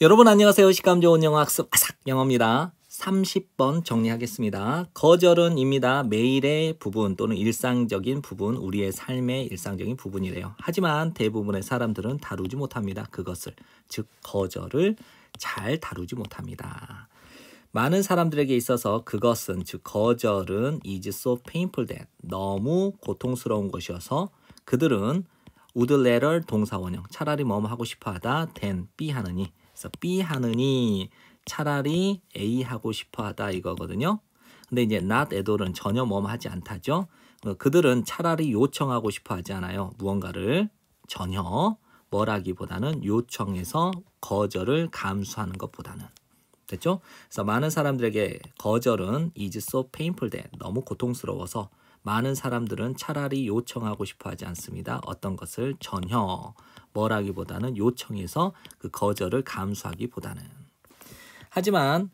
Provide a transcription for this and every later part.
여러분 안녕하세요. 식감 좋은 영어 학습 아삭 영어입니다. 30번 정리하겠습니다. 거절은입니다. 매일의 부분 또는 일상적인 부분, 우리의 삶의 일상적인 부분이래요. 하지만 대부분의 사람들은 다루지 못합니다. 그것을 즉 거절을 잘 다루지 못합니다. 많은 사람들에게 있어서 그것은 즉 거절은 is so painful that 너무 고통스러운 것이어서 그들은 would letter 동사원형 차라리 뭐뭐 하고 싶어 하다 then be 하느니 그래서 B 하느니 차라리 A 하고 싶어 하다 이거거든요. 근데 이제 not at all은 전혀 뭐 하지 않다죠. 어, 그들은 차라리 요청하고 싶어 하지 않아요. 무언가를 전혀 뭐라기보다는 요청해서 거절을 감수하는 것보다는 됐죠? 그래서 많은 사람들에게 거절은 is so painful that 너무 고통스러워서 많은 사람들은 차라리 요청하고 싶어 하지 않습니다. 어떤 것을 전혀 뭐라기보다는 요청해서 그 거절을 감수하기보다는. 하지만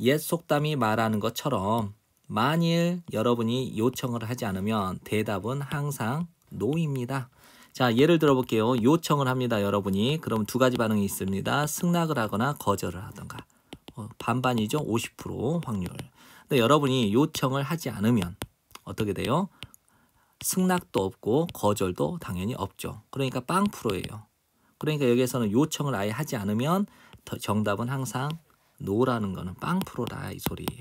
옛 속담이 말하는 것처럼 만일 여러분이 요청을 하지 않으면 대답은 항상 노입니다. 자, 예를 들어 볼게요. 요청을 합니다, 여러분이. 그럼 두 가지 반응이 있습니다. 승낙을 하거나 거절을 하던가. 어, 반반이죠. 50% 확률. 근데 여러분이 요청을 하지 않으면 어떻게 돼요? 승낙도 없고 거절도 당연히 없죠. 그러니까 빵프로예요. 그러니까 여기에서는 요청을 아예 하지 않으면 정답은 항상 노라는 거는 빵프로다 이 소리예요.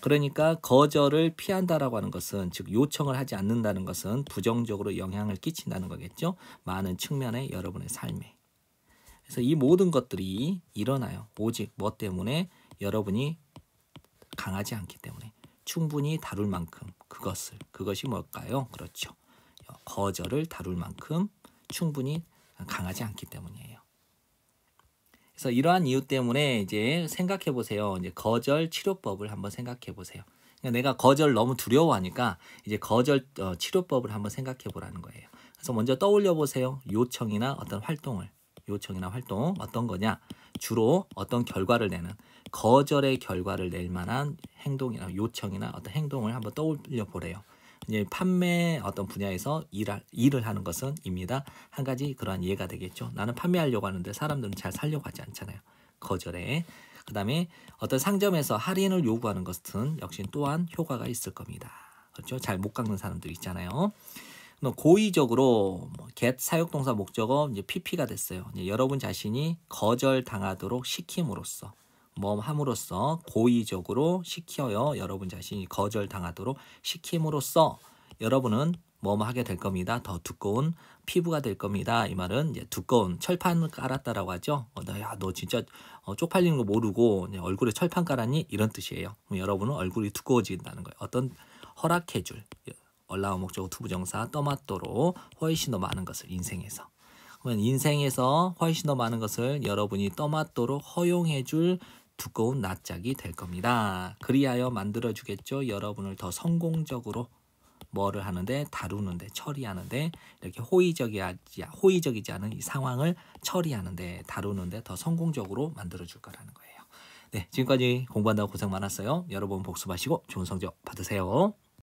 그러니까 거절을 피한다라고 하는 것은 즉 요청을 하지 않는다는 것은 부정적으로 영향을 끼친다는 거겠죠. 많은 측면에 여러분의 삶에. 그래서 이 모든 것들이 일어나요. 오직 뭐 때문에 여러분이 강하지 않기 때문에 충분히 다룰 만큼 그것을 그것이 뭘까요? 그렇죠. 거절을 다룰 만큼 충분히 강하지 않기 때문이에요. 그래서 이러한 이유 때문에 이제 생각해 보세요. 이제 거절 치료법을 한번 생각해 보세요. 그러니까 내가 거절 너무 두려워하니까 이제 거절 어, 치료법을 한번 생각해 보라는 거예요. 그래서 먼저 떠올려 보세요. 요청이나 어떤 활동을 요청이나 활동 어떤 거냐? 주로 어떤 결과를 내는 거절의 결과를 낼 만한 행동이나 요청이나 어떤 행동을 한번 떠올려 보래요. 이제 판매 어떤 분야에서 일할, 일을 하는 것은 입니다. 한 가지 그러한 이해가 되겠죠. 나는 판매하려고 하는데 사람들은 잘 살려고 하지 않잖아요. 거절에. 그 다음에 어떤 상점에서 할인을 요구하는 것은 역시 또한 효과가 있을 겁니다. 그렇죠? 잘못 깎는 사람들 있잖아요. 고의적으로 get 뭐 사역동사 목적어 이제 pp가 됐어요. 이제 여러분 자신이 거절당하도록 시킴으로써 뭐 함으로써 고의적으로 시켜요. 여러분 자신이 거절당하도록 시킴으로써 여러분은 뭐 하게 될 겁니다. 더 두꺼운 피부가 될 겁니다. 이 말은 이제 두꺼운 철판 깔았다라고 하죠. 어, 야, 너 진짜 어, 쪽팔리는 거 모르고 얼굴에 철판 깔았니? 이런 뜻이에요. 여러분은 얼굴이 두꺼워진다는 거예요. 어떤 허락해줄 올라오목적 투부정사 떠맞도로 훨씬 더 많은 것을 인생에서 그러면 인생에서 훨씬 더 많은 것을 여러분이 떠맞도록 허용해줄 두꺼운 낯짝이 될 겁니다. 그리하여 만들어주겠죠. 여러분을 더 성공적으로 뭐를 하는데 다루는데 처리하는데 이렇게 호의적이지 호의적이지 않은 이 상황을 처리하는데 다루는데 더 성공적으로 만들어줄 거라는 거예요. 네, 지금까지 공부한다고 고생 많았어요. 여러분 복습하시고 좋은 성적 받으세요.